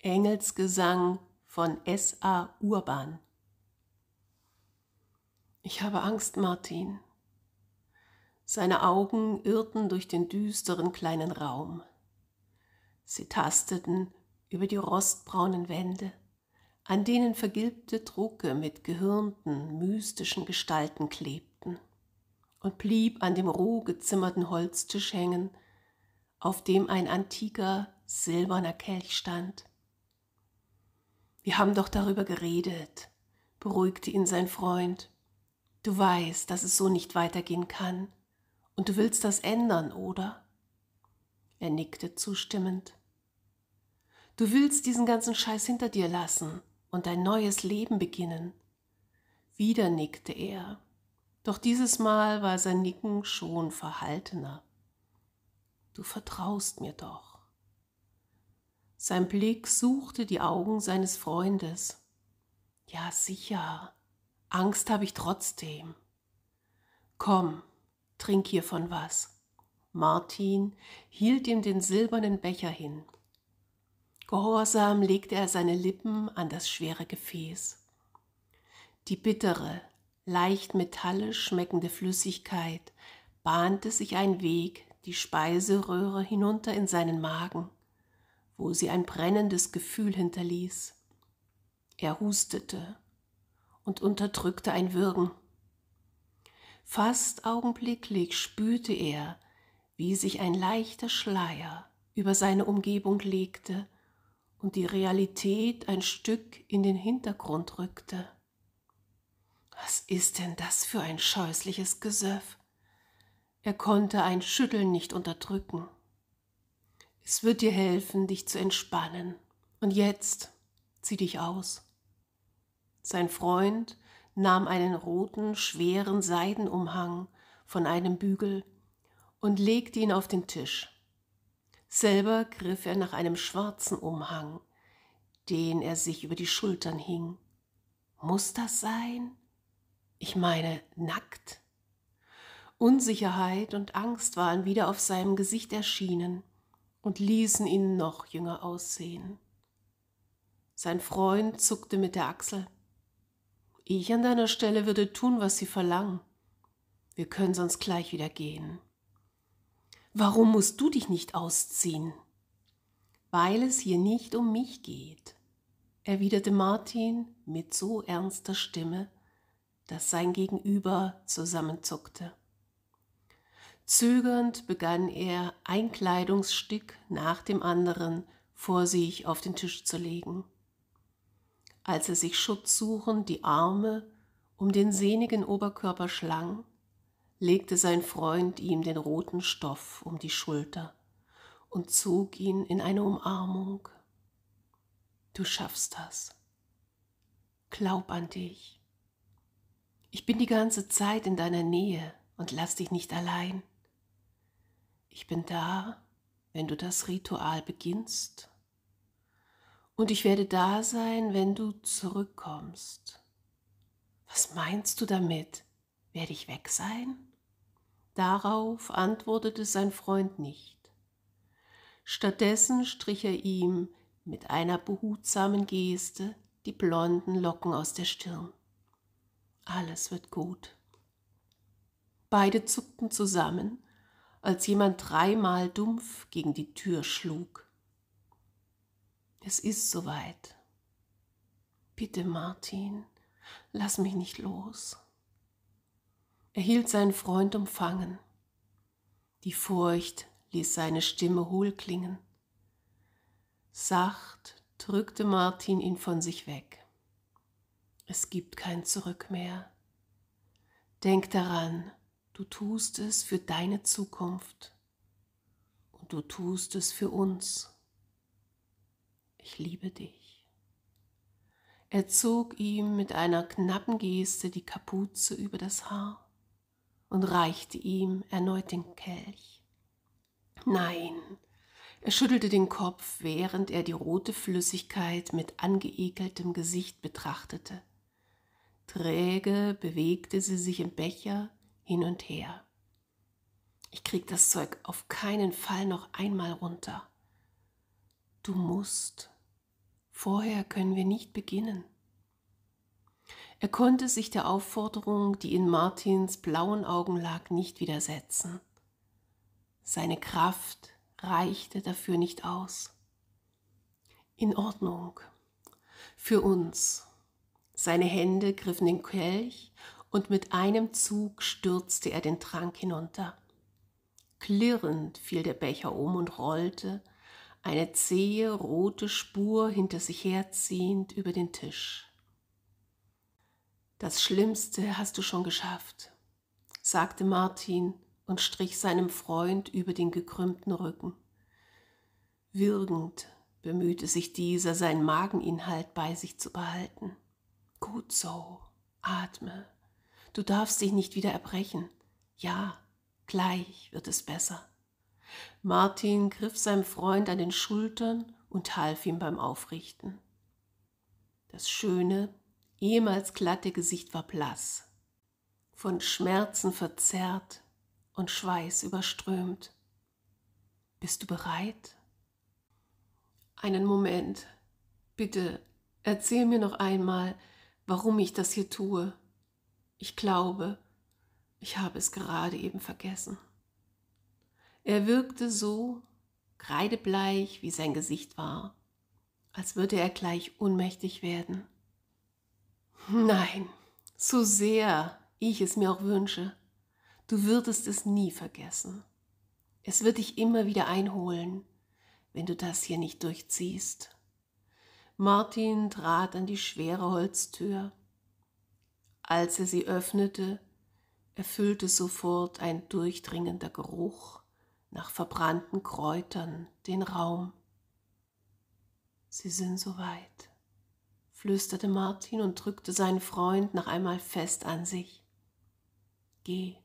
Engelsgesang von S.A. Urban. Ich habe Angst, Martin. Seine Augen irrten durch den düsteren kleinen Raum. Sie tasteten über die rostbraunen Wände, an denen vergilbte Drucke mit gehirnten, mystischen Gestalten klebten, und blieb an dem roh gezimmerten Holztisch hängen, auf dem ein antiker silberner Kelch stand wir haben doch darüber geredet, beruhigte ihn sein Freund. Du weißt, dass es so nicht weitergehen kann. Und du willst das ändern, oder? Er nickte zustimmend. Du willst diesen ganzen Scheiß hinter dir lassen und ein neues Leben beginnen. Wieder nickte er, doch dieses Mal war sein Nicken schon verhaltener. Du vertraust mir doch. Sein Blick suchte die Augen seines Freundes. Ja, sicher. Angst habe ich trotzdem. Komm, trink hiervon was. Martin hielt ihm den silbernen Becher hin. Gehorsam legte er seine Lippen an das schwere Gefäß. Die bittere, leicht metallisch schmeckende Flüssigkeit bahnte sich ein Weg die Speiseröhre hinunter in seinen Magen wo sie ein brennendes Gefühl hinterließ. Er hustete und unterdrückte ein Würgen. Fast augenblicklich spürte er, wie sich ein leichter Schleier über seine Umgebung legte und die Realität ein Stück in den Hintergrund rückte. Was ist denn das für ein scheußliches Gesöff? Er konnte ein Schütteln nicht unterdrücken. Es wird dir helfen, dich zu entspannen. Und jetzt zieh dich aus. Sein Freund nahm einen roten, schweren Seidenumhang von einem Bügel und legte ihn auf den Tisch. Selber griff er nach einem schwarzen Umhang, den er sich über die Schultern hing. Muss das sein? Ich meine, nackt? Unsicherheit und Angst waren wieder auf seinem Gesicht erschienen und ließen ihn noch jünger aussehen. Sein Freund zuckte mit der Achsel. Ich an deiner Stelle würde tun, was sie verlangen. Wir können sonst gleich wieder gehen. Warum musst du dich nicht ausziehen? Weil es hier nicht um mich geht, erwiderte Martin mit so ernster Stimme, dass sein Gegenüber zusammenzuckte. Zögernd begann er, ein Kleidungsstück nach dem anderen vor sich auf den Tisch zu legen. Als er sich schutzsuchend die Arme um den sehnigen Oberkörper schlang, legte sein Freund ihm den roten Stoff um die Schulter und zog ihn in eine Umarmung. Du schaffst das. Glaub an dich. Ich bin die ganze Zeit in deiner Nähe und lass dich nicht allein. Ich bin da, wenn du das Ritual beginnst. Und ich werde da sein, wenn du zurückkommst. Was meinst du damit? Werde ich weg sein? Darauf antwortete sein Freund nicht. Stattdessen strich er ihm mit einer behutsamen Geste die blonden Locken aus der Stirn. Alles wird gut. Beide zuckten zusammen als jemand dreimal dumpf gegen die Tür schlug. Es ist soweit. Bitte, Martin, lass mich nicht los. Er hielt seinen Freund umfangen. Die Furcht ließ seine Stimme hohl klingen. Sacht drückte Martin ihn von sich weg. Es gibt kein Zurück mehr. Denk daran, Du tust es für deine Zukunft und du tust es für uns. Ich liebe dich. Er zog ihm mit einer knappen Geste die Kapuze über das Haar und reichte ihm erneut den Kelch. Nein, er schüttelte den Kopf, während er die rote Flüssigkeit mit angeekeltem Gesicht betrachtete. Träge bewegte sie sich im Becher, hin und her. Ich krieg das Zeug auf keinen Fall noch einmal runter. Du musst. Vorher können wir nicht beginnen. Er konnte sich der Aufforderung, die in Martins blauen Augen lag, nicht widersetzen. Seine Kraft reichte dafür nicht aus. In Ordnung. Für uns. Seine Hände griffen den Kelch und mit einem Zug stürzte er den Trank hinunter. Klirrend fiel der Becher um und rollte, eine zähe rote Spur hinter sich herziehend über den Tisch. Das Schlimmste hast du schon geschafft, sagte Martin und strich seinem Freund über den gekrümmten Rücken. Würgend bemühte sich dieser, seinen Mageninhalt bei sich zu behalten. Gut so, atme, Du darfst dich nicht wieder erbrechen. Ja, gleich wird es besser. Martin griff seinem Freund an den Schultern und half ihm beim Aufrichten. Das schöne, ehemals glatte Gesicht war blass, von Schmerzen verzerrt und Schweiß überströmt. Bist du bereit? Einen Moment. Bitte erzähl mir noch einmal, warum ich das hier tue. Ich glaube, ich habe es gerade eben vergessen. Er wirkte so kreidebleich, wie sein Gesicht war, als würde er gleich ohnmächtig werden. Nein, so sehr ich es mir auch wünsche, du würdest es nie vergessen. Es wird dich immer wieder einholen, wenn du das hier nicht durchziehst. Martin trat an die schwere Holztür als er sie öffnete, erfüllte sofort ein durchdringender Geruch nach verbrannten Kräutern den Raum. Sie sind soweit, flüsterte Martin und drückte seinen Freund noch einmal fest an sich. Geh.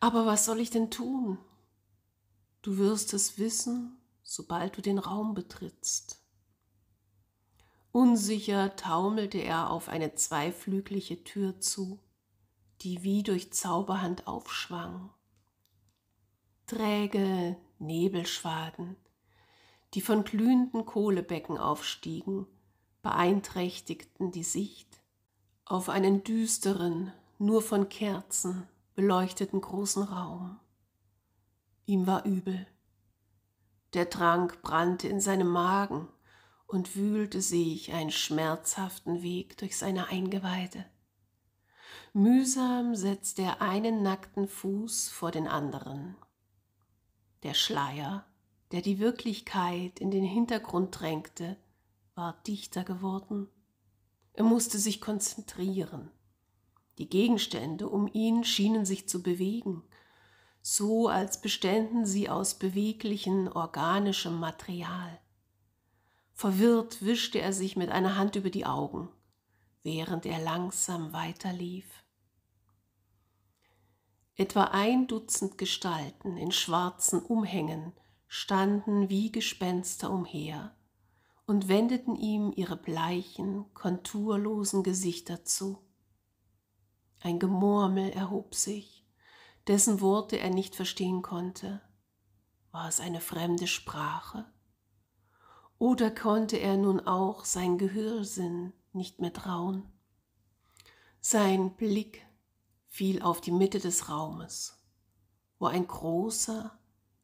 Aber was soll ich denn tun? Du wirst es wissen, sobald du den Raum betrittst. Unsicher taumelte er auf eine zweiflügliche Tür zu, die wie durch Zauberhand aufschwang. Träge Nebelschwaden, die von glühenden Kohlebecken aufstiegen, beeinträchtigten die Sicht auf einen düsteren, nur von Kerzen beleuchteten großen Raum. Ihm war übel. Der Trank brannte in seinem Magen und wühlte sich einen schmerzhaften Weg durch seine Eingeweide. Mühsam setzte er einen nackten Fuß vor den anderen. Der Schleier, der die Wirklichkeit in den Hintergrund drängte, war dichter geworden. Er musste sich konzentrieren. Die Gegenstände um ihn schienen sich zu bewegen, so als beständen sie aus beweglichem organischem Material. Verwirrt wischte er sich mit einer Hand über die Augen, während er langsam weiterlief. Etwa ein Dutzend Gestalten in schwarzen Umhängen standen wie Gespenster umher und wendeten ihm ihre bleichen, konturlosen Gesichter zu. Ein Gemurmel erhob sich, dessen Worte er nicht verstehen konnte. War es eine fremde Sprache? Oder konnte er nun auch sein Gehörsinn nicht mehr trauen? Sein Blick fiel auf die Mitte des Raumes, wo ein großer,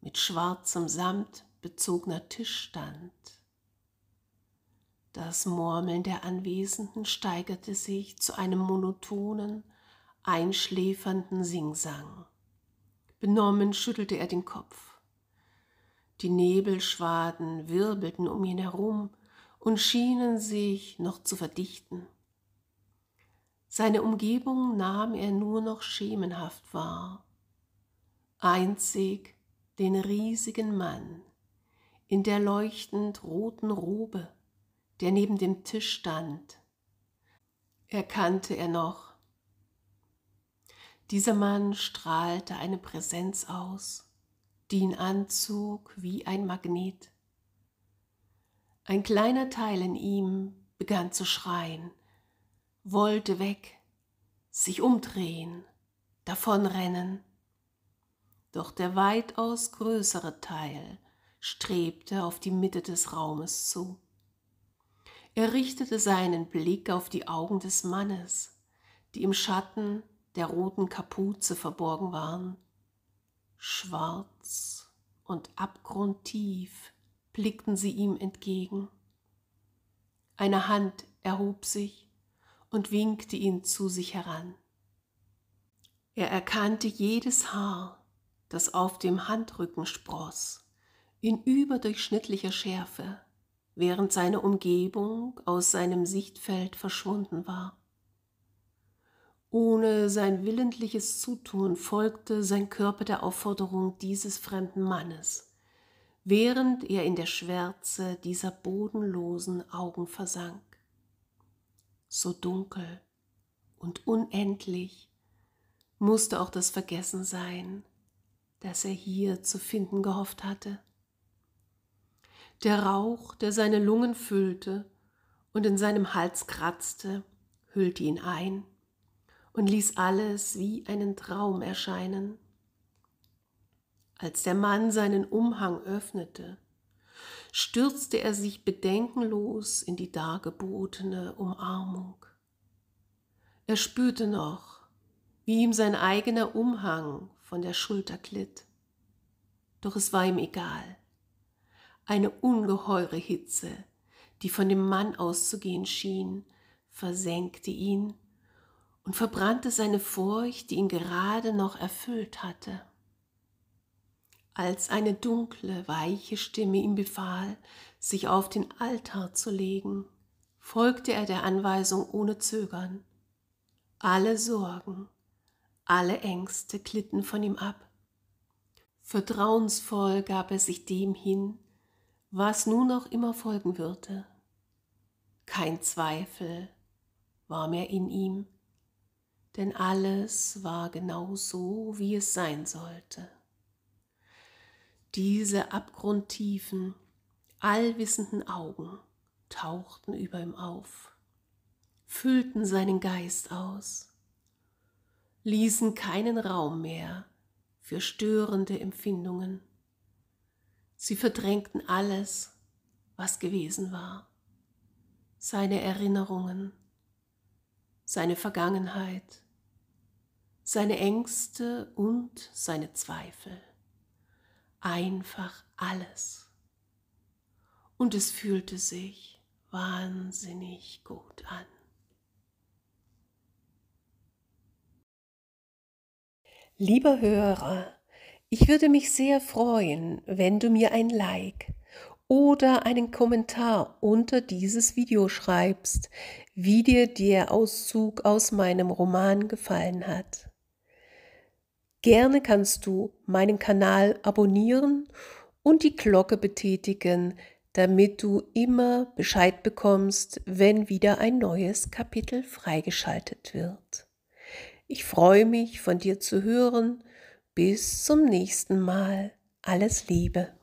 mit schwarzem Samt bezogener Tisch stand. Das Murmeln der Anwesenden steigerte sich zu einem monotonen, einschläfernden Singsang. Benommen schüttelte er den Kopf. Die Nebelschwaden wirbelten um ihn herum und schienen sich noch zu verdichten. Seine Umgebung nahm er nur noch schemenhaft wahr. Einzig den riesigen Mann in der leuchtend roten Robe, der neben dem Tisch stand, erkannte er noch. Dieser Mann strahlte eine Präsenz aus, die ihn anzog wie ein Magnet. Ein kleiner Teil in ihm begann zu schreien, wollte weg, sich umdrehen, davonrennen. Doch der weitaus größere Teil strebte auf die Mitte des Raumes zu. Er richtete seinen Blick auf die Augen des Mannes, die im Schatten der roten Kapuze verborgen waren Schwarz und abgrundtief blickten sie ihm entgegen. Eine Hand erhob sich und winkte ihn zu sich heran. Er erkannte jedes Haar, das auf dem Handrücken spross, in überdurchschnittlicher Schärfe, während seine Umgebung aus seinem Sichtfeld verschwunden war. Ohne sein willentliches Zutun folgte sein Körper der Aufforderung dieses fremden Mannes, während er in der Schwärze dieser bodenlosen Augen versank. So dunkel und unendlich musste auch das Vergessen sein, das er hier zu finden gehofft hatte. Der Rauch, der seine Lungen füllte und in seinem Hals kratzte, hüllte ihn ein und ließ alles wie einen Traum erscheinen. Als der Mann seinen Umhang öffnete, stürzte er sich bedenkenlos in die dargebotene Umarmung. Er spürte noch, wie ihm sein eigener Umhang von der Schulter glitt. Doch es war ihm egal. Eine ungeheure Hitze, die von dem Mann auszugehen schien, versenkte ihn und verbrannte seine Furcht, die ihn gerade noch erfüllt hatte. Als eine dunkle, weiche Stimme ihm befahl, sich auf den Altar zu legen, folgte er der Anweisung ohne Zögern. Alle Sorgen, alle Ängste glitten von ihm ab. Vertrauensvoll gab er sich dem hin, was nun auch immer folgen würde. Kein Zweifel war mehr in ihm, denn alles war genau so, wie es sein sollte. Diese abgrundtiefen, allwissenden Augen tauchten über ihm auf, füllten seinen Geist aus, ließen keinen Raum mehr für störende Empfindungen. Sie verdrängten alles, was gewesen war, seine Erinnerungen, seine Vergangenheit, seine Ängste und seine Zweifel. Einfach alles. Und es fühlte sich wahnsinnig gut an. Lieber Hörer, ich würde mich sehr freuen, wenn du mir ein Like oder einen Kommentar unter dieses Video schreibst, wie dir der Auszug aus meinem Roman gefallen hat. Gerne kannst du meinen Kanal abonnieren und die Glocke betätigen, damit du immer Bescheid bekommst, wenn wieder ein neues Kapitel freigeschaltet wird. Ich freue mich, von dir zu hören. Bis zum nächsten Mal. Alles Liebe.